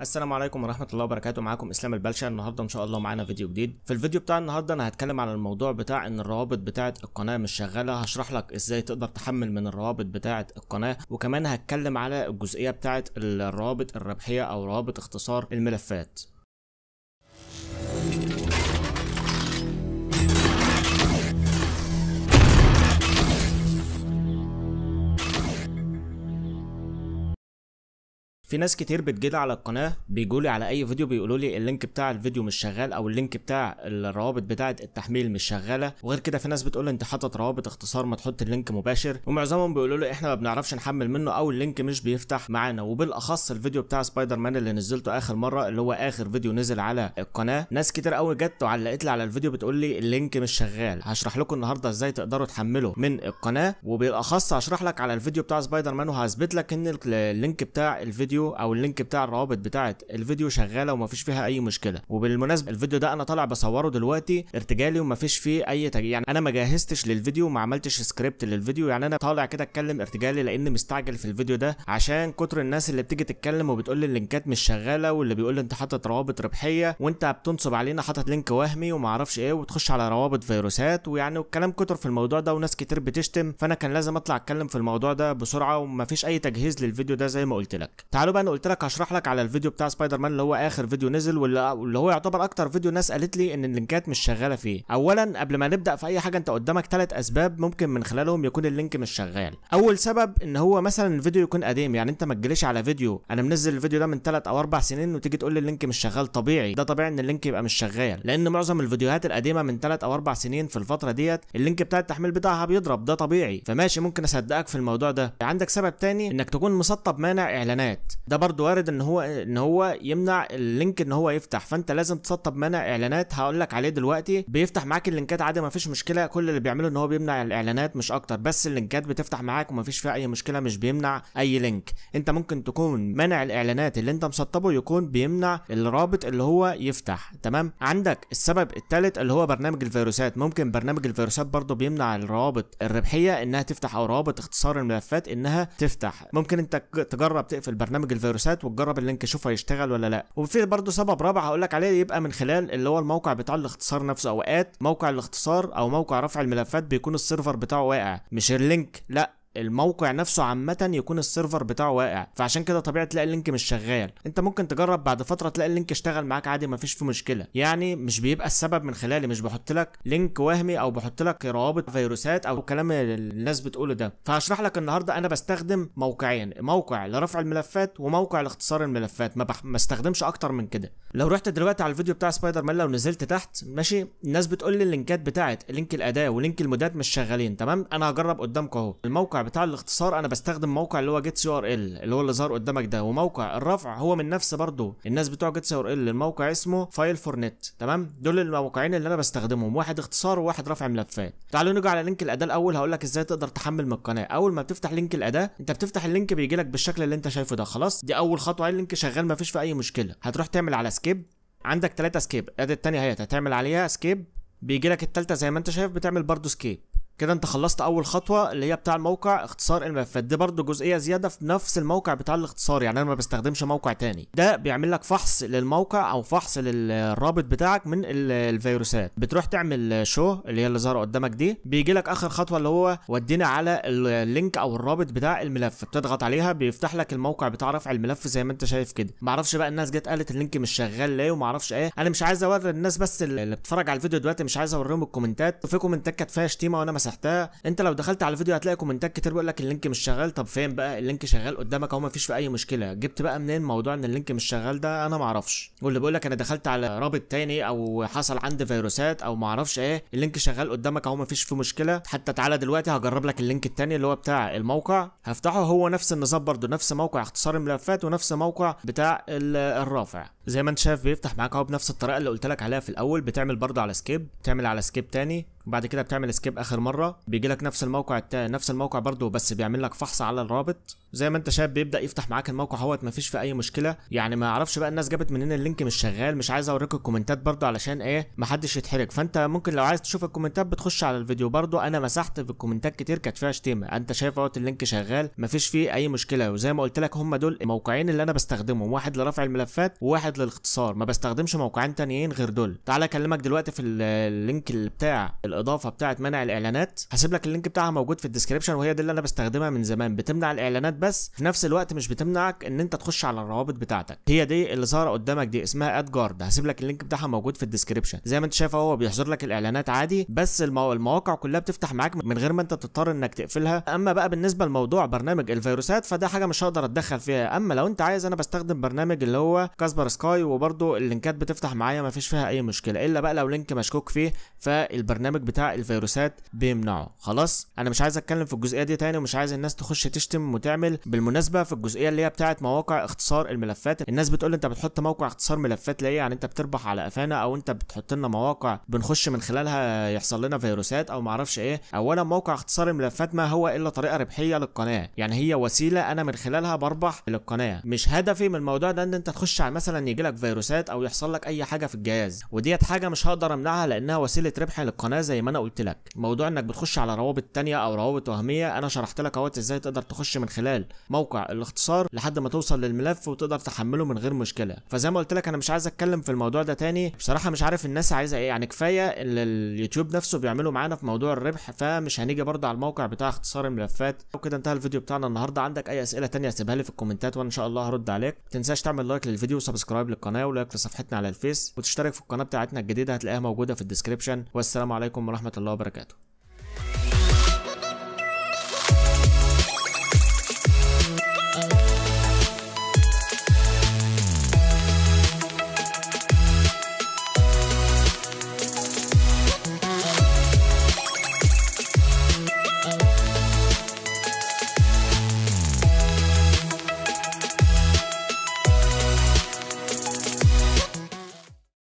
السلام عليكم ورحمة الله وبركاته معاكم إسلام البلشة النهاردة إن شاء الله معانا فيديو جديد في الفيديو بتاع النهاردة أنا هتكلم على الموضوع بتاع إن الروابط بتاعة القناة مش شغالة هشرح لك إزاي تقدر تحمل من الروابط بتاعة القناة وكمان هتكلم على الجزئية بتاعة الروابط الربحية أو روابط اختصار الملفات في ناس كتير بتجيلي على القناه بيجولي على اي فيديو بيقولوا لي اللينك بتاع الفيديو مش شغال او اللينك بتاع الروابط بتاعه التحميل مش شغاله وغير كده في ناس بتقول انت حاطط روابط اختصار ما تحط اللينك مباشر ومعظمهم بيقولوا لي احنا ما بنعرفش نحمل منه او اللينك مش بيفتح معانا وبالاخص الفيديو بتاع سبايدر مان اللي نزلته اخر مره اللي هو اخر فيديو نزل على القناه ناس كتير قوي جت وعلقت لي على الفيديو بتقول لي اللينك مش شغال هشرح لكم النهارده ازاي تقدروا تحمله من القناه وبالاخص هشرح لك على الفيديو بتاع سبايدر مان وهثبت لك ان اللينك بتاع الفيديو الفيديو او اللينك بتاع الروابط بتاعه الفيديو شغاله ومفيش فيها اي مشكله وبالمناسبه الفيديو ده انا طالع بصوره دلوقتي ارتجالي ومفيش فيه اي تج... يعني انا ما جهزتش للفيديو وما عملتش سكريبت للفيديو يعني انا طالع كده اتكلم ارتجالي لان مستعجل في الفيديو ده عشان كتر الناس اللي بتيجي تتكلم وبتقول لي اللينكات مش شغاله واللي بيقول لي انت حاطط روابط ربحيه وانت بتنصب علينا حاطط لينك وهمي وما اعرفش ايه وتخش على روابط فيروسات ويعني والكلام كتر في الموضوع ده وناس كتير بتشتم فانا كان لازم اطلع اتكلم في الموضوع ده بسرعه فيش اي تجهيز للفيديو ده زي ما قلت لك تعالوا تعالوا بقى انا قلت لك هشرح لك على الفيديو بتاع سبايدر مان اللي هو اخر فيديو نزل واللي هو يعتبر اكتر فيديو ناس قالت لي ان اللينكات مش شغاله فيه اولا قبل ما نبدا في اي حاجه انت قدامك ثلاث اسباب ممكن من خلالهم يكون اللينك مش شغال اول سبب ان هو مثلا الفيديو يكون قديم يعني انت ما تجليش على فيديو انا منزل الفيديو ده من ثلاث او اربع سنين وتيجي تقول لي اللينك مش شغال طبيعي ده طبيعي ان اللينك يبقى مش شغال لان معظم الفيديوهات القديمه من ثلاث او اربع سنين في الفتره ديت اللينك بتاع التحميل بتاعها بيضرب ده طبيعي فماشي ممكن اصدقك في الموضوع ده عندك سبب تاني انك تكون مسطب مانع اعلانات ده برضو وارد ان هو ان هو يمنع اللينك ان هو يفتح فانت لازم تسطب منع اعلانات هقول لك عليه دلوقتي بيفتح معاك اللينكات عادي مفيش مشكله كل اللي بيعمله ان هو بيمنع الاعلانات مش اكتر بس اللينكات بتفتح معاك ومفيش فيها اي مشكله مش بيمنع اي لينك انت ممكن تكون منع الاعلانات اللي انت مسطبه يكون بيمنع الرابط اللي هو يفتح تمام عندك السبب الثالث اللي هو برنامج الفيروسات ممكن برنامج الفيروسات برضه بيمنع الروابط الربحيه انها تفتح او روابط اختصار الملفات انها تفتح ممكن انت تجرب تقفل برنامج برامج الفيروسات وتجرب اللينك شوف هيشتغل ولا لا وفي برضه سبب رابع هقول لك عليه يبقى من خلال اللي هو الموقع بتاع الاختصار نفسه اوقات موقع الاختصار او موقع رفع الملفات بيكون السيرفر بتاعه واقع مش اللينك لا الموقع نفسه عامه يكون السيرفر بتاعه واقع فعشان كده طبيعي تلاقي اللينك مش شغال انت ممكن تجرب بعد فتره تلاقي اللينك اشتغل معاك عادي مفيش فيه مشكله يعني مش بيبقى السبب من خلالي مش بحط لك لينك وهمي او بحط لك روابط فيروسات او كلام الناس بتقوله ده فهشرح لك النهارده انا بستخدم موقعين موقع لرفع الملفات وموقع لاختصار الملفات ما, بستخدمش اكتر من كده لو رحت دلوقتي على الفيديو بتاع سبايدر مان لو نزلت تحت ماشي الناس بتقول لي اللينكات بتاعت لينك الاداه ولينك المودات مش شغالين تمام انا هجرب قدامك اهو الموقع بتاع الاختصار انا بستخدم موقع اللي هو جيتس يو ار ال اللي هو اللي ظهر قدامك ده وموقع الرفع هو من نفس برضه الناس بتوع جيتس يو ار ال الموقع اسمه فايل فور نت تمام دول الموقعين اللي انا بستخدمهم واحد اختصار وواحد رفع ملفات تعالوا نيجي على لينك الاداه الاول هقول لك ازاي تقدر تحمل من القناه اول ما بتفتح لينك الاداه انت بتفتح اللينك بيجي لك بالشكل اللي انت شايفه ده خلاص دي اول خطوه اللينك شغال ما فيش في اي مشكله هتروح تعمل على سكيب عندك ثلاثه سكيب الاداه الثانيه اهي هتعمل عليها سكيب بيجي لك الثالثه زي ما انت شايف بتعمل برضو سكيب كده انت خلصت اول خطوه اللي هي بتاع الموقع اختصار الملفات دي برضو جزئيه زياده في نفس الموقع بتاع الاختصار يعني انا ما بستخدمش موقع تاني ده بيعمل لك فحص للموقع او فحص للرابط بتاعك من الفيروسات بتروح تعمل شو اللي هي اللي ظاهره قدامك دي بيجي لك اخر خطوه اللي هو ودينا على اللينك او الرابط بتاع الملف بتضغط عليها بيفتح لك الموقع بتاع رفع الملف زي ما انت شايف كده معرفش بقى الناس جت قالت اللينك مش شغال ليه ومعرفش ايه انا مش عايز اوري الناس بس اللي بتتفرج على الفيديو دلوقتي مش عايز اوريهم الكومنتات وفي كومنتات كانت فيها شتيمه وانا ما مسحتها انت لو دخلت على الفيديو هتلاقي كومنتات كتير بيقول لك اللينك مش شغال طب فين بقى اللينك شغال قدامك اهو مفيش في اي مشكله جبت بقى منين موضوع ان اللينك مش شغال ده انا معرفش واللي بيقول لك انا دخلت على رابط تاني او حصل عندي فيروسات او معرفش ايه اللينك شغال قدامك اهو مفيش فيه مشكله حتى تعالى دلوقتي هجرب لك اللينك التاني اللي هو بتاع الموقع هفتحه هو نفس النظام برده نفس موقع اختصار الملفات ونفس موقع بتاع الرافع زي ما انت شايف بيفتح معاك اهو بنفس الطريقه اللي قلت لك عليها في الاول بتعمل برضه على سكيب تعمل على سكيب تاني وبعد كده بتعمل سكيب اخر مره بيجي لك نفس الموقع التاني نفس الموقع برده بس بيعمل لك فحص على الرابط زي ما انت شايف بيبدا يفتح معاك الموقع اهوت مفيش في اي مشكله يعني ما اعرفش بقى الناس جابت منين اللينك مش شغال مش عايز اوريك الكومنتات برضو علشان ايه محدش يتحرج فانت ممكن لو عايز تشوف الكومنتات بتخش على الفيديو برضو انا مسحت في الكومنتات كتير كانت فيها شتيمه انت شايف اهوت اللينك شغال مفيش فيه اي مشكله وزي ما قلت لك هم دول الموقعين اللي انا بستخدمهم واحد لرفع الملفات وواحد للاختصار ما بستخدمش موقعين تانيين غير دول تعالى اكلمك دلوقتي في اللينك اللي بتاع الاضافه بتاعه منع الاعلانات هسيب لك اللينك بتاعها موجود في الديسكربشن وهي دي اللي انا بستخدمها من زمان بتمنع الاعلانات بس في نفس الوقت مش بتمنعك ان انت تخش على الروابط بتاعتك هي دي اللي ظاهره قدامك دي اسمها اد جارد هسيب لك اللينك بتاعها موجود في الديسكربشن زي ما انت شايف اهو بيحضر لك الاعلانات عادي بس المو... المواقع كلها بتفتح معاك من غير ما انت تضطر انك تقفلها اما بقى بالنسبه لموضوع برنامج الفيروسات فده حاجه مش هقدر اتدخل فيها اما لو انت عايز انا بستخدم برنامج اللي هو كاسبر سكاي وبرده اللينكات بتفتح معايا ما فيش فيها اي مشكله الا بقى لو لينك مشكوك فيه فالبرنامج بتاع الفيروسات بيمنعه خلاص انا مش عايز اتكلم في الجزئيه دي تاني ومش عايز الناس تخش تشتم وتعمل بتتعمل بالمناسبه في الجزئيه اللي هي بتاعه مواقع اختصار الملفات الناس بتقول انت بتحط موقع اختصار ملفات ليه يعني انت بتربح على قفانا او انت بتحط لنا مواقع بنخش من خلالها يحصل لنا فيروسات او معرفش ايه اولا موقع اختصار الملفات ما هو الا طريقه ربحيه للقناه يعني هي وسيله انا من خلالها بربح للقناه مش هدفي من الموضوع ده ان انت تخش على مثلا يجي لك فيروسات او يحصل لك اي حاجه في الجهاز وديت حاجه مش هقدر امنعها لانها وسيله ربح للقناه زي ما انا قلت لك موضوع انك بتخش على روابط تانية او روابط وهميه انا شرحت لك اهوت ازاي تقدر تخش من خلال خلال موقع الاختصار لحد ما توصل للملف وتقدر تحمله من غير مشكله فزي ما قلت لك انا مش عايز اتكلم في الموضوع ده تاني بصراحه مش عارف الناس عايزه ايه يعني كفايه اللي اليوتيوب نفسه بيعمله معانا في موضوع الربح فمش هنيجي برده على الموقع بتاع اختصار الملفات وكده انتهى الفيديو بتاعنا النهارده عندك اي اسئله تانية سيبها لي في الكومنتات وانا ان شاء الله هرد عليك ما تنساش تعمل لايك للفيديو وسبسكرايب للقناه ولايك لصفحتنا على الفيس وتشترك في القناه بتاعتنا الجديده هتلاقيها موجوده في الديسكربشن والسلام عليكم ورحمه الله وبركاته